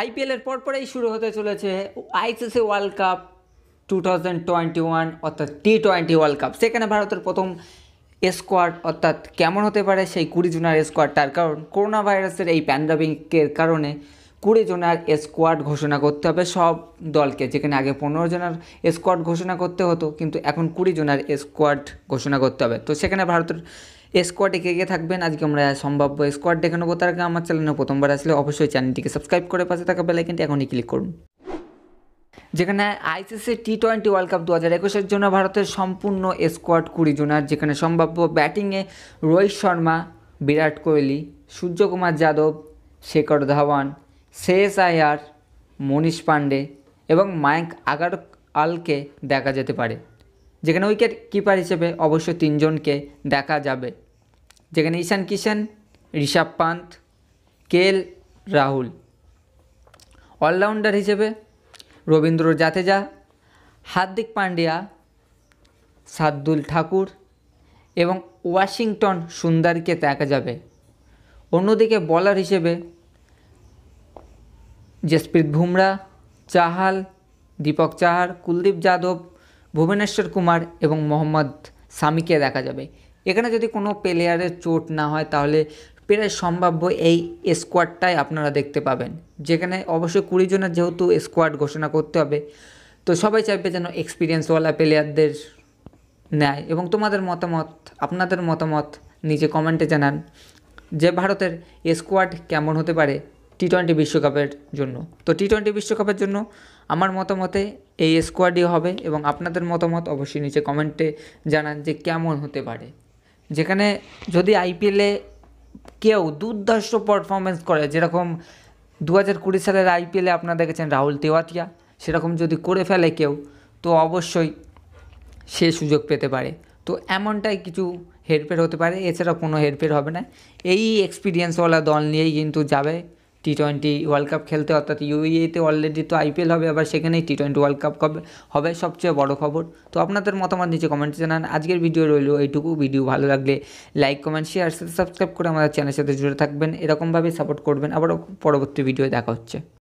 আইপিএলের পরপরেই শুরু হতে চলেছে ICC world cup two thousand twenty one অর্থাৎ টি টোয়েন্টি ওয়ার্ল্ড কাপ সেখানে ভারতের প্রথম স্কোয়াড অর্থাৎ কেমন হতে পারে সেই কুড়ি জনের স্কোয়াড তার কারণ করোনা ভাইরাসের এই প্যান্ডামিকের কারণে কুড়ি জনের স্কোয়াড ঘোষণা করতে হবে সব দলকে যেখানে আগে পনেরো জনের স্কোয়াড ঘোষণা করতে হতো কিন্তু এখন কুড়ি জনের স্কোয়াড ঘোষণা করতে হবে তো সেখানে ভারতের স্কোয়াডে কে কে থাকবেন আজকে আমরা সম্ভাব্য স্কোয়াড দেখে নেবো তার আগে আমার চ্যানেলে প্রথমবার আসলে অবশ্যই চ্যানেলটিকে সাবস্ক্রাইব করে পাশে থাকা কিন্তু এখনই ক্লিক করুন যেখানে ICC T twenty world cup দু হাজার একুশের জন্য ভারতের সম্পূর্ণ স্কোয়াড কুড়ি জনার যেখানে সম্ভাব্য ব্যাটিংয়ে রোহিত শর্মা বিরাট কোহলি সূর্যকুমার যাদব শেখর ধাওয়ান শেষ আয়ার মনীষ পাণ্ডে এবং মাইক আগার আলকে দেখা যেতে পারে যেখানে উইকেট কিপার হিসেবে অবশ্য তিনজনকে দেখা যাবে যেখানে ঈশান কিষান ঋষভ পান্ত কেল রাহুল অলরাউন্ডার হিসেবে রবীন্দ্র জাতেজা হার্দিক পান্ডিয়া সাদ্দুল ঠাকুর এবং ওয়াশিংটন সুন্দরকে দেখা যাবে অন্যদিকে বলার হিসেবে জসপ্রীত বুমরা চাহাল দীপক চাহার কুলদীপ যাদব ভুবনেশ্বর কুমার এবং মোহাম্মদ সামিকে দেখা যাবে এখানে যদি কোনো প্লেয়ারের চোট না হয় তাহলে প্রায় সম্ভাব্য এই স্কোয়াডটাই আপনারা দেখতে পাবেন যেখানে অবশ্যই কুড়ি জনের যেহেতু স্কোয়াড ঘোষণা করতে হবে তো সবাই চাইবে যেন এক্সপিরিয়েন্সওয়ালা প্লেয়ারদের নেয় এবং তোমাদের মতামত আপনাদের মতামত নিজে কমেন্টে জানান যে ভারতের স্কোয়াড কেমন হতে পারে টি টোয়েন্টি বিশ্বকাপের জন্য তো টি টোয়েন্টি বিশ্বকাপের জন্য আমার মতামতে এই স্কোয়াডই হবে এবং আপনাদের মতামত অবশ্যই নিচে কমেন্টে জানান যে কেমন হতে পারে যেখানে যদি আইপিএলে কেউ দুর্দর্শ পারফরমেন্স করে যেরকম দু হাজার কুড়ি সালের আইপিএলে আপনারা দেখেছেন রাহুল তেওয়াতিয়া সেরকম যদি করে ফেলে কেউ তো অবশ্যই সে সুযোগ পেতে পারে তো এমনটাই কিছু হেরফের হতে পারে এছাড়া কোনো হেরফের হবে না এই এক্সপিরিয়েন্সওয়ালা দল নিয়েই কিন্তু যাবে টি টোয়েন্টি ওয়ার্ল্ড কাপ খেলতে অর্থাৎ ইউএতে e অলরেডি তো আইপিএল হবে আবার সেখানেই টি টোয়েন্টি ওয়ার্ল্ড কাপ হবে হবে সবচেয়ে বড় খবর তো আপনাদের মতামত নিচে কমেন্টে জানান আজকের ভিডিও রইল এইটুকু ভিডিও ভালো লাগলে লাইক কমেন্ট শেয়ার সাথে সাবস্ক্রাইব করে আমাদের চ্যানেলের সাথে জুড়ে থাকবেন এরকমভাবে সাপোর্ট করবেন আবারও পরবর্তী ভিডিও দেখা হচ্ছে